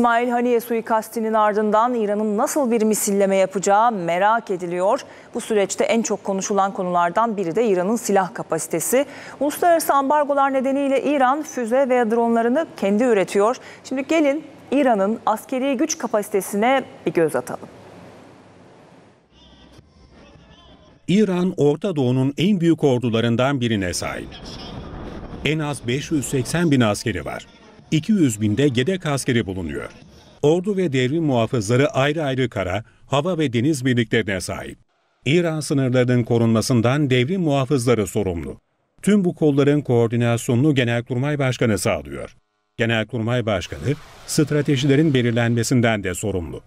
İsmail Haniye suikastinin ardından İran'ın nasıl bir misilleme yapacağı merak ediliyor. Bu süreçte en çok konuşulan konulardan biri de İran'ın silah kapasitesi. Uluslararası ambargolar nedeniyle İran füze ve dronlarını kendi üretiyor. Şimdi gelin İran'ın askeri güç kapasitesine bir göz atalım. İran, Orta Doğu'nun en büyük ordularından birine sahip. En az 580 bin askeri var. 200 binde yedek askeri bulunuyor. Ordu ve devrim muhafızları ayrı ayrı kara, hava ve deniz birliklerine sahip. İran sınırlarının korunmasından devrim muhafızları sorumlu. Tüm bu kolların koordinasyonunu Genelkurmay Başkanı sağlıyor. Genelkurmay Başkanı, stratejilerin belirlenmesinden de sorumlu.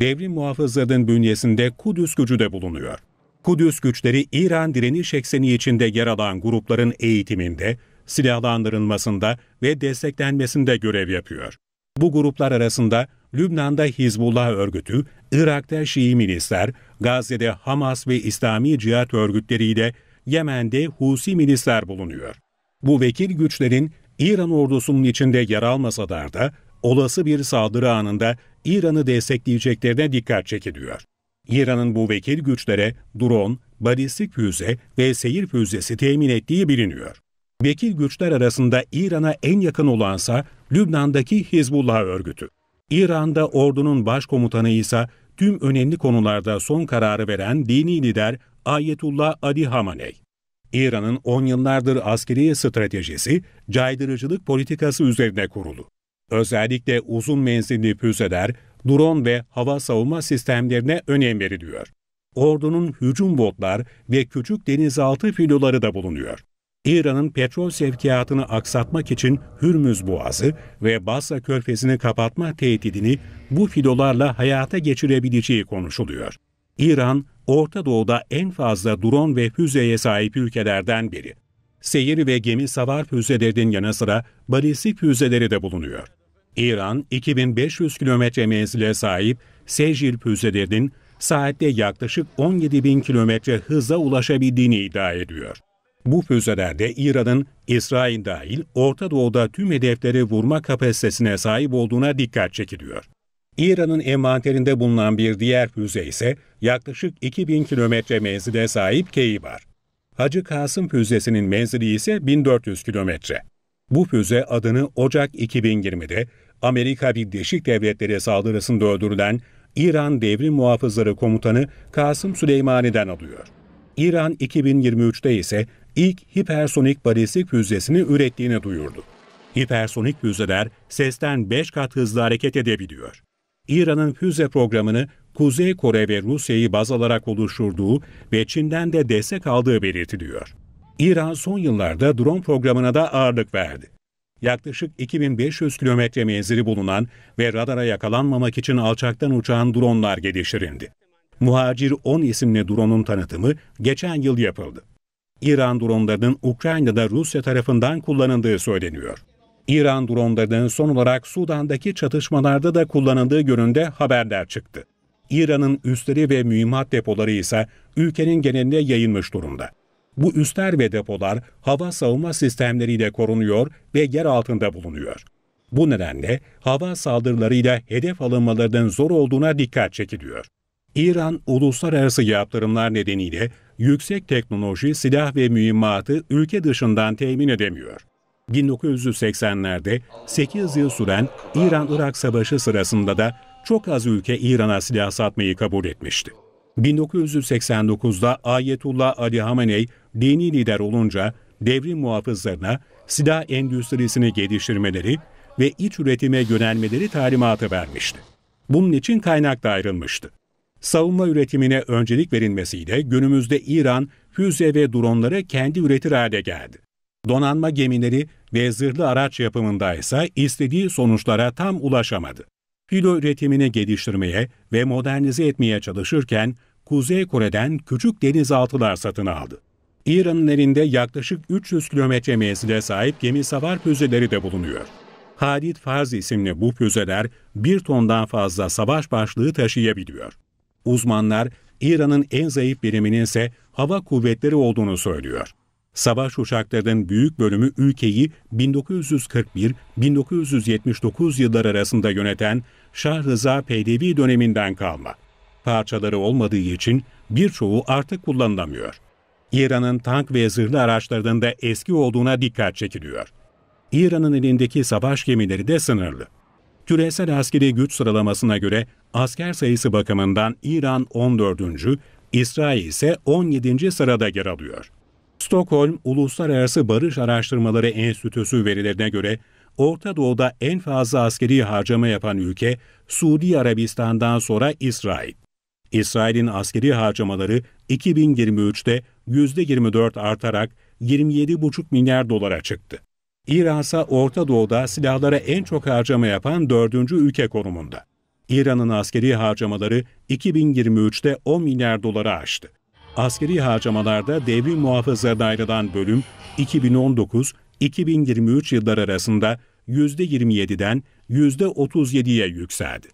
Devrim muhafızlarının bünyesinde Kudüs gücü de bulunuyor. Kudüs güçleri İran direniş ekseni içinde yer alan grupların eğitiminde, silahlandırılmasında ve desteklenmesinde görev yapıyor. Bu gruplar arasında Lübnan'da Hizbullah örgütü, Irak'ta Şii milisler, Gazze'de Hamas ve İslami Cihat örgütleriyle Yemen'de Husi milisler bulunuyor. Bu vekil güçlerin İran ordusunun içinde yer almasalar da olası bir saldırı anında İran'ı destekleyeceklerine dikkat çekiliyor. İran'ın bu vekil güçlere drone, balistik füze ve seyir füzesi temin ettiği biliniyor. Vekil güçler arasında İran'a en yakın olansa Lübnan'daki Hizbullah örgütü. İran'da ordunun başkomutanı ise tüm önemli konularda son kararı veren dini lider Ayetullah Ali Hamaney. İran'ın 10 yıllardır askeri stratejisi caydırıcılık politikası üzerine kurulu. Özellikle uzun menzilli füzeler, drone ve hava savunma sistemlerine önem veriliyor. Ordunun hücum botlar ve küçük denizaltı filoları da bulunuyor. İran'ın petrol sevkiyatını aksatmak için Hürmüz Boğazı ve Basra Körfezi'ni kapatma tehdidini bu fidolarla hayata geçirebileceği konuşuluyor. İran, Orta Doğu'da en fazla drone ve füzeye sahip ülkelerden biri. Seyir ve gemi savar füzelerinin yanı sıra balistik füzeleri de bulunuyor. İran, 2500 kilometre menzile sahip Sejil füzelerinin saatte yaklaşık 17 bin kilometre hıza ulaşabildiğini iddia ediyor. Bu füzelerde İran'ın İsrail dahil Orta Doğu'da tüm hedefleri vurma kapasitesine sahip olduğuna dikkat çekiliyor. İran'ın envanterinde bulunan bir diğer füze ise yaklaşık 2000 kilometre menzile sahip Keibar. Hacı Kasım füzesinin menzili ise 1400 kilometre. Bu füze adını Ocak 2020'de Amerika Birleşik Devletleri saldırısında öldürülen İran Devrim Muhafızları Komutanı Kasım Süleymani'den alıyor. İran 2023'te ise ilk hipersonik balistik füzesini ürettiğini duyurdu. Hipersonik füzeler sesten 5 kat hızlı hareket edebiliyor. İran'ın füze programını Kuzey Kore ve Rusya'yı baz alarak oluşturduğu ve Çin'den de destek aldığı belirtiliyor. İran son yıllarda drone programına da ağırlık verdi. Yaklaşık 2500 kilometre menzili bulunan ve radara yakalanmamak için alçaktan uçan dronelar geliştirildi. Muhacir 10 isimli drone'un tanıtımı geçen yıl yapıldı. İran dronlarının Ukrayna'da Rusya tarafından kullanıldığı söyleniyor. İran dronlarının son olarak Sudan'daki çatışmalarda da kullanıldığı yönünde haberler çıktı. İran'ın üstleri ve mühimmat depoları ise ülkenin geneline yayılmış durumda. Bu üstler ve depolar hava savunma sistemleriyle korunuyor ve yer altında bulunuyor. Bu nedenle hava saldırılarıyla hedef alınmalarının zor olduğuna dikkat çekiliyor. İran uluslararası yaptırımlar nedeniyle yüksek teknoloji, silah ve mühimmatı ülke dışından temin edemiyor. 1980'lerde 8 yıl süren İran-Irak Savaşı sırasında da çok az ülke İran'a silah satmayı kabul etmişti. 1989'da Ayetullah Ali Hamenei dini lider olunca devrim muhafızlarına silah endüstrisini geliştirmeleri ve iç üretime yönelmeleri talimatı vermişti. Bunun için kaynak da ayrılmıştı. Savunma üretimine öncelik verilmesiyle günümüzde İran füze ve dronları kendi üretir hale geldi. Donanma gemileri ve zırhlı araç yapımında ise istediği sonuçlara tam ulaşamadı. Filo üretimini geliştirmeye ve modernize etmeye çalışırken Kuzey Kore'den küçük denizaltılar satın aldı. İran'ın elinde yaklaşık 300 kilometre menzile sahip gemi savar füzeleri de bulunuyor. Halid Farz isimli bu füzeler bir tondan fazla savaş başlığı taşıyabiliyor. Uzmanlar İran'ın en zayıf biriminin ise hava kuvvetleri olduğunu söylüyor. Savaş uçaklarının büyük bölümü ülkeyi 1941-1979 yıllar arasında yöneten Şah Rıza Pehlevi döneminden kalma. Parçaları olmadığı için birçoğu artık kullanılamıyor. İran'ın tank ve zırhlı araçlarının da eski olduğuna dikkat çekiliyor. İran'ın elindeki savaş gemileri de sınırlı. Küresel askeri güç sıralamasına göre Asker sayısı bakımından İran 14. İsrail ise 17. sırada yer alıyor. Stockholm Uluslararası Barış Araştırmaları Enstitüsü verilerine göre Orta Doğu'da en fazla askeri harcama yapan ülke Suudi Arabistan'dan sonra İsrail. İsrail'in askeri harcamaları 2023'te %24 artarak 27,5 milyar dolara çıktı. İran ise Orta Doğu'da silahlara en çok harcama yapan dördüncü ülke konumunda. İran'ın askeri harcamaları 2023'te 10 milyar dolara aştı. Askeri harcamalarda devrim muhafaza ayrılan bölüm 2019-2023 yılları arasında %27'den %37'ye yükseldi.